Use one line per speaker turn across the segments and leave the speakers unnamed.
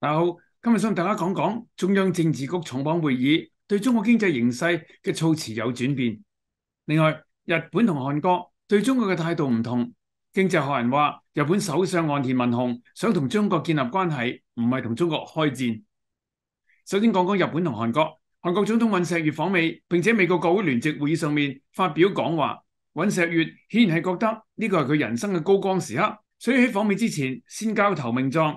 大家好，今日想同大家讲讲中央政治局重磅会议对中国经济形势嘅措辞有转变。另外，日本同韩国对中国嘅态度唔同。经济学人话，日本首相岸田文雄想同中国建立关系，唔系同中国开战。首先讲讲日本同韩国。韩国总统尹石月访美，并且美国国会联席会议上面发表讲话。尹石月显然系觉得呢个系佢人生嘅高光时刻，所以喺访美之前先交投命状。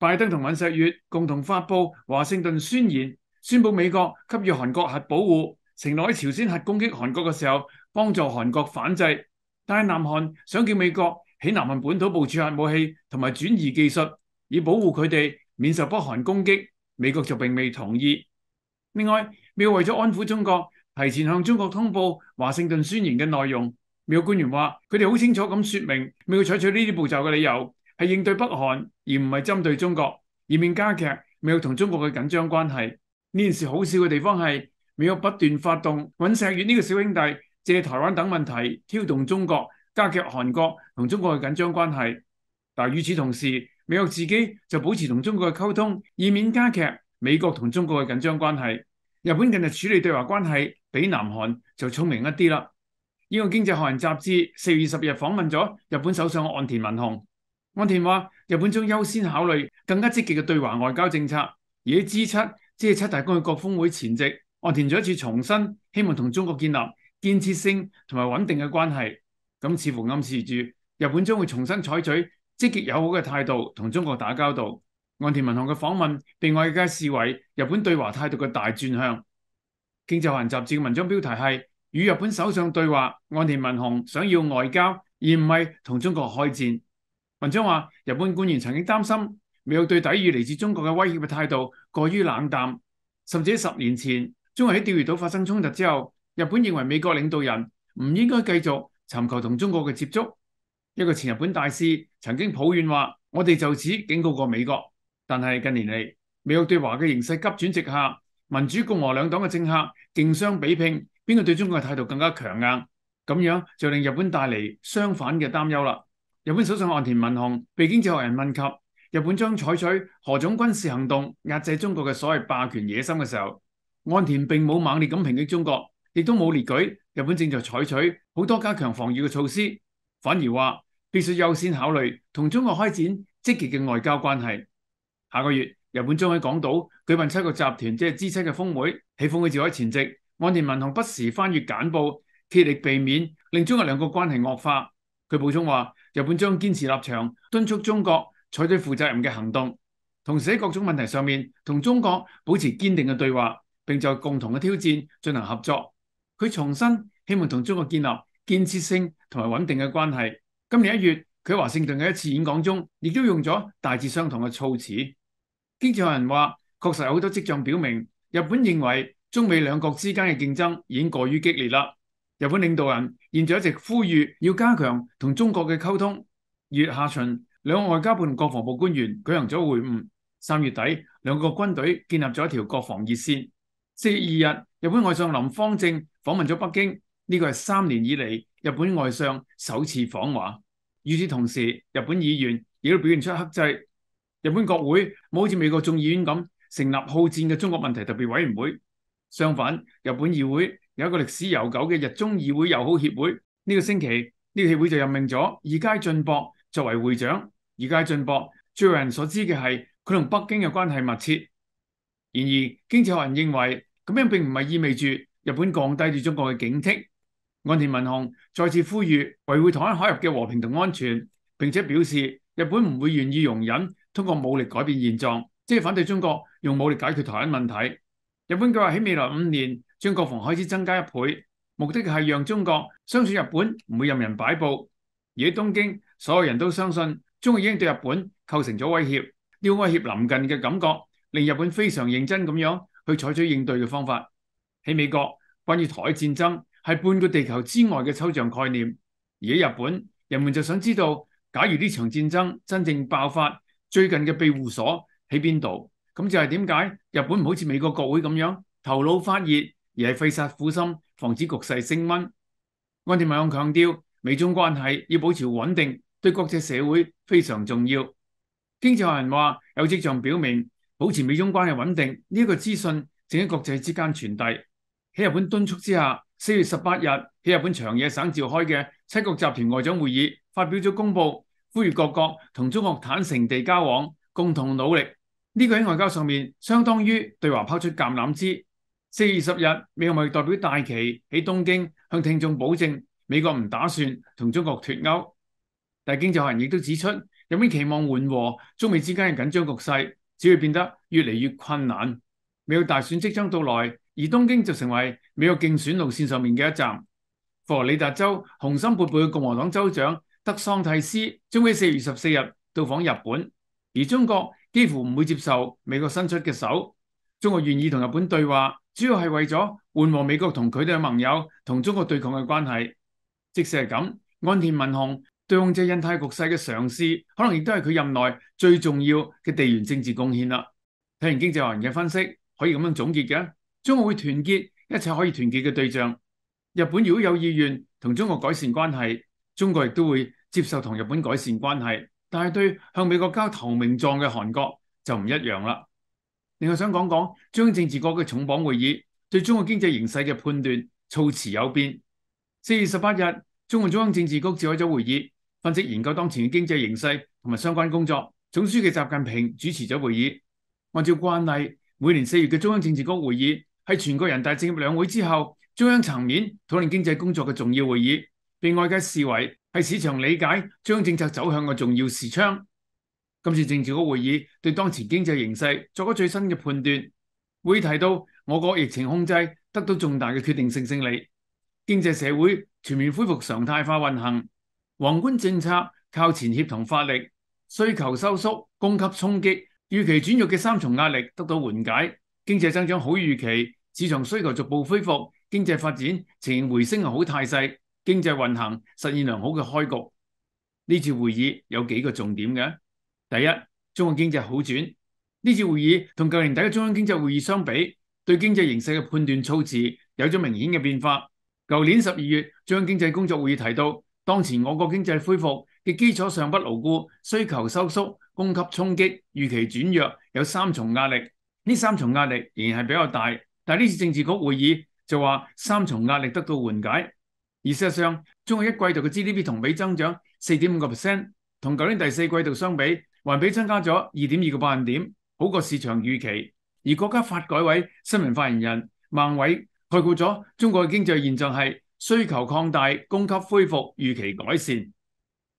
拜登同尹石月共同发布华盛顿宣言，宣布美国给予韩国核保护，承诺喺朝鲜核攻击韩国嘅时候，帮助韩国反制。但系南韩想叫美国喺南韩本土部署核武器同埋转移技术，以保护佢哋免受北韩攻击，美国就并未同意。另外，为咗安抚中国，提前向中国通报华盛顿宣言嘅内容，美国官员话佢哋好清楚咁说明美国采取呢啲步骤嘅理由。係應對北韓而唔係針對中國，以免加劇美國同中國嘅緊張關係。呢件事好笑嘅地方係美國不斷發動揾石月呢個小兄弟借台灣等問題挑動中國，加劇韓國同中國嘅緊張關係。但与與此同時，美國自己就保持同中國嘅溝通，以免加劇美國同中國嘅緊張關係。日本近日處理對华關係比南韓就聰明一啲啦。《英國經濟學人雜誌》四月二十日訪問咗日本首相岸田文雄。安田話：日本將優先考慮更加積極嘅對華外交政策，而喺資七即係七大工業國峰會前夕，岸田再一次重申希望同中國建立建設性同埋穩定嘅關係。咁似乎暗示住日本將會重新採取積極友好嘅態度同中國打交道。岸田文雄嘅訪問被外界視為日本對華態度嘅大轉向。《經濟人》雜誌嘅文章標題係：與日本首相對話，岸田文雄想要外交，而唔係同中國開戰。文章話：日本官員曾經擔心美國對抵禦嚟自中國嘅威脅嘅態度過於冷淡，甚至喺十年前，中為喺釣魚島發生衝突之後，日本認為美國領導人唔應該繼續尋求同中國嘅接觸。一個前日本大使曾經抱怨話：我哋就此警告過美國，但係近年嚟，美國對華嘅形勢急轉直下，民主共和兩黨嘅政客競相比拼，邊個對中國嘅態度更加強硬，咁樣就令日本帶嚟相反嘅擔憂啦。日本首相岸田文雄被经济学人问及日本将采取何种军事行动压制中国嘅所谓霸权野心嘅时候，岸田并冇猛烈咁抨击中国，亦都冇列举日本正在采取好多加强防御嘅措施，反而话必须优先考虑同中国开展积极嘅外交关系。下个月日本将喺港岛举办七个集团即系支撑嘅峰会，喜风嘅召开前夕，岸田文雄不时翻阅简报，竭力避免令中日两国关系恶化。佢补充话。日本將堅持立場，敦促中國採取負責任嘅行動，同時喺各種問題上面同中國保持堅定嘅對話，並在共同嘅挑戰進行合作。佢重申希望同中國建立建設性同埋穩定嘅關係。今年一月，佢喺華盛頓嘅一次演講中，亦都用咗大致相同嘅措辭。經济学人話，確實有好多跡象表明，日本認為中美兩國之間嘅競爭已經過於激烈啦。日本領導人。現在一直呼籲要加強同中國嘅溝通。月下旬，兩外交部国國防部官員舉行咗會晤。三月底兩個軍隊建立咗一條國防熱線。四月二日日本外相林方正訪問咗北京，呢個係三年以嚟日本外相首次訪華。與此同時，日本議員亦都表現出克制。日本國會冇好似美國眾議院咁成立好戰嘅中國問題特別委員會，相反日本議會。有一個歷史悠久嘅日中議會友好協會，呢個星期呢個協會就任命咗二階俊博作為會長。二階俊博最為人所知嘅係佢同北京嘅關係密切。然而經濟學人認為咁樣並唔係意味住日本降低对中國嘅警惕。岸田文雄再次呼籲維護台灣海峡嘅和平同安全，並且表示日本唔會願意容忍通過武力改變現狀，即係反對中國用武力解決台灣問題。日本计划喺未來五年。将国防开支增加一倍，目的系让中国相信日本唔会任人摆布。而喺东京，所有人都相信中国已经对日本构成咗威胁。呢威胁临近嘅感觉，令日本非常认真咁样去采取应对嘅方法。喺美国，关于台战争系半个地球之外嘅抽象概念；而喺日本，人们就想知道，假如呢场战争真正爆发，最近嘅庇护所喺边度？咁就系点解日本唔好似美国国会咁样头脑发热？而係費煞苦心防止局勢升温。安田文雄強調，美中關係要保持穩定，對國際社會非常重要。經濟學人話，有迹象表明保持美中關係穩定呢個資訊正喺國際之間傳遞。喺日本敦促之下，四月十八日喺日本長野省召開嘅七國集團外長會議發表咗公佈，呼籲各國同中國坦誠地交往，共同努力。呢個喺外交上面相當於對華拋出橄欖枝。四月十日，美國代表大旗喺東京向聽眾保證，美國唔打算同中國脱勾。但經濟学人亦都指出，有啲期望緩和中美之間嘅緊張局勢，只會變得越嚟越困難。美國大選即將到來，而東京就成為美國競選路線上面嘅一站。佛罗里達州雄心勃勃嘅共和黨州長德桑蒂斯將喺四月十四日到訪日本。而中國幾乎唔會接受美國伸出嘅手，中國願意同日本對話。主要係為咗緩和美國同佢哋嘅盟友同中國對抗嘅關係。即使係咁，安田文雄對控制印太局勢嘅嘗試，可能亦都係佢任內最重要嘅地緣政治貢獻啦。睇完經濟学人嘅分析，可以咁樣總結嘅：中國會團結一切可以團結嘅對象。日本如果有意願同中國改善關係，中國亦都會接受同日本改善關係。但係對向美國交投名狀嘅韓國就唔一樣啦。另外想讲讲，中央政治局嘅重榜会议对中国经济形势嘅判断措辞有变。四月十八日，中共中央政治局召开咗会议，分析研究当前嘅经济形势同埋相关工作。总书记习近平主持咗会议。按照惯例，每年四月嘅中央政治局会议系全国人大政协两会之后中央层面讨论经济工作嘅重要会议，被外界视为系市场理解中央政策走向嘅重要时窗。今次政治局会议对当前经济形势作咗最新嘅判断，会提到我国疫情控制得到重大嘅决定性胜利，经济社会全面恢复常态化运行，宏观政策靠前协同发力，需求收缩、供给冲击、预期转弱嘅三重压力得到缓解，经济增长好预期，市场需求逐步恢复，经济发展呈现回升嘅好态势，经济运行实现良好嘅开局。呢次会议有几个重点嘅。第一，中国经济好转。呢次会议同旧年底嘅中央经济会议相比，对经济形势嘅判断措辞有咗明显嘅变化。旧年十二月中央经济工作会议提到，当前我国经济恢复嘅基础尚不牢固，需求收缩、供给冲击、预期转弱有三重压力。呢三重压力仍然系比较大，但系呢次政治局会议就话三重压力得到缓解。而事实上，中国一季度嘅 GDP 同比增长四点五个 percent，同旧年第四季度相比。环比增加咗二点二个百分点，好过市场预期。而国家发改委新闻发言人孟伟概括咗中国经济现状系需求扩大、供给恢复、预期改善。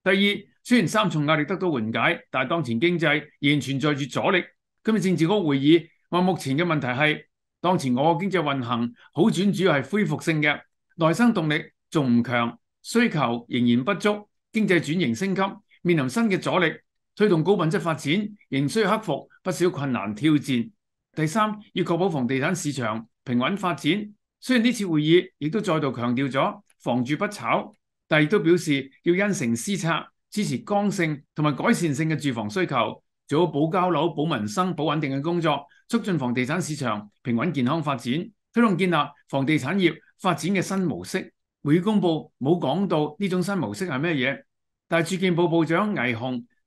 第二，虽然三重压力得到缓解，但系当前经济仍存在住阻力。今日政治局会议话目前嘅问题系，当前我嘅经济运行好转主要系恢复性嘅，内生动力仲唔强，需求仍然不足，经济转型升级面临新嘅阻力。推動高品質發展，仍需克服不少困難挑戰。第三，要確保房地產市場平穩發展。雖然呢次會議亦都再度強調咗房住不炒，但亦都表示要因城施策，支持剛性同埋改善性嘅住房需求，做好保交樓、保民生、保穩定嘅工作，促進房地產市場平穩健康發展，推动建立房地產業發展嘅新模式。會議公佈冇講到呢種新模式係咩嘢，但住建部部長魏雄。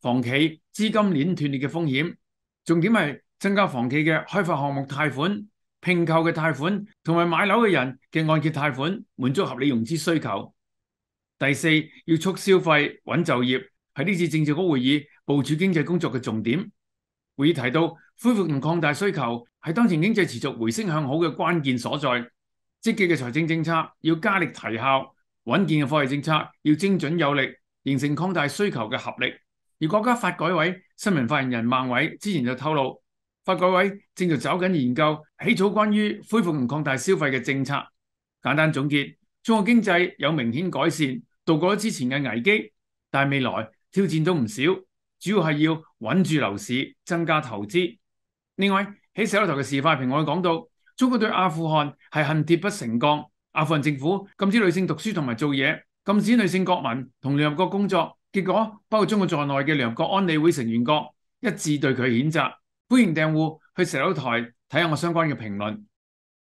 房企资金链断裂嘅风险，重点系增加房企嘅开发项目贷款、并购嘅贷款，同埋买楼嘅人嘅按揭贷款，满足合理融资需求。第四，要促消费、稳就业，系呢次政治局会议部署经济工作嘅重点。会议提到，恢复同扩大需求系当前经济持续回升向好嘅关键所在。积极嘅财政政策要加力提效，稳健嘅货币政策要精准有力，形成扩大需求嘅合力。而國家發改委新聞發言人孟偉之前就透露，發改委正在走緊研究起草關於恢復同擴大消費嘅政策。簡單總結，中國經濟有明顯改善，渡過咗之前嘅危機，但未來挑戰都唔少，主要係要穩住樓市、增加投資。另外喺社頭嘅示範快評，我哋講到中國對阿富汗係恨鐵不成鋼，阿富汗政府禁止女性讀書同埋做嘢，禁止女性國民同流合個工作。结果包括中国在内嘅联国安理会成员国一致对佢谴责。欢迎订户去石榴台睇下我相关嘅评论。